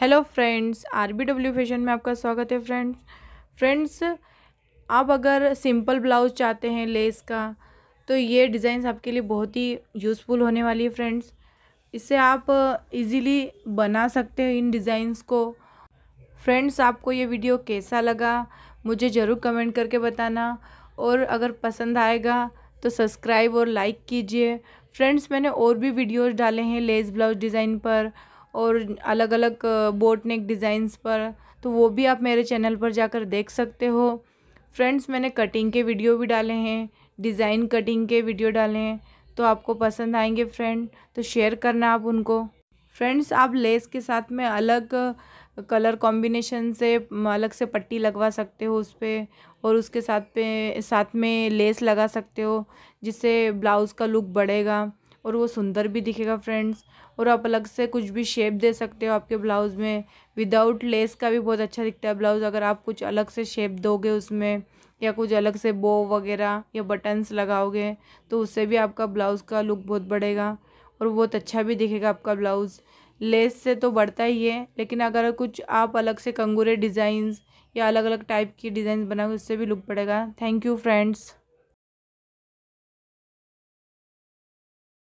hello friends R B W fashion में आपका स्वागत है फ्रेंड्स फ्रेंड्स आप अगर सिंपल ब्लाउज चाहते हैं लेस का तो ये डिज़ाइंस आपके लिए बहुत ही यूज़फुल होने वाली है फ्रेंड्स इससे आप इजीली बना सकते हो इन डिज़ाइंस को फ्रेंड्स आपको ये वीडियो कैसा लगा मुझे ज़रूर कमेंट करके बताना और अगर पसंद आएगा तो सब्सक्राइब और लाइक कीजिए फ्रेंड्स मैंने और भी वीडियोज़ डाले हैं लेस ब्लाउज डिज़ाइन पर और अलग अलग बोट नेक डिज़ाइंस पर तो वो भी आप मेरे चैनल पर जाकर देख सकते हो फ्रेंड्स मैंने कटिंग के वीडियो भी डाले हैं डिज़ाइन कटिंग के वीडियो डाले हैं तो आपको पसंद आएंगे फ्रेंड तो शेयर करना आप उनको फ्रेंड्स आप लेस के साथ में अलग कलर कॉम्बिनेशन से अलग से पट्टी लगवा सकते हो उस पर और उसके साथ पे साथ में लेस लगा सकते हो जिससे ब्लाउज़ का लुक बढ़ेगा और वो सुंदर भी दिखेगा फ्रेंड्स और आप अलग से कुछ भी शेप दे सकते हो आपके ब्लाउज़ में विदाउट लेस का भी बहुत अच्छा दिखता है ब्लाउज़ अगर आप कुछ अलग से शेप दोगे उसमें या कुछ अलग से बो वगैरह या बटन्स लगाओगे तो उससे भी आपका ब्लाउज़ का लुक बहुत बढ़ेगा और बहुत अच्छा भी दिखेगा आपका ब्लाउज़ लेस से तो बढ़ता ही है लेकिन अगर कुछ आप अलग से कंगूरे डिज़ाइंस या अलग अलग टाइप की डिज़ाइन बनाओगे उससे भी लुक बढ़ेगा थैंक यू फ्रेंड्स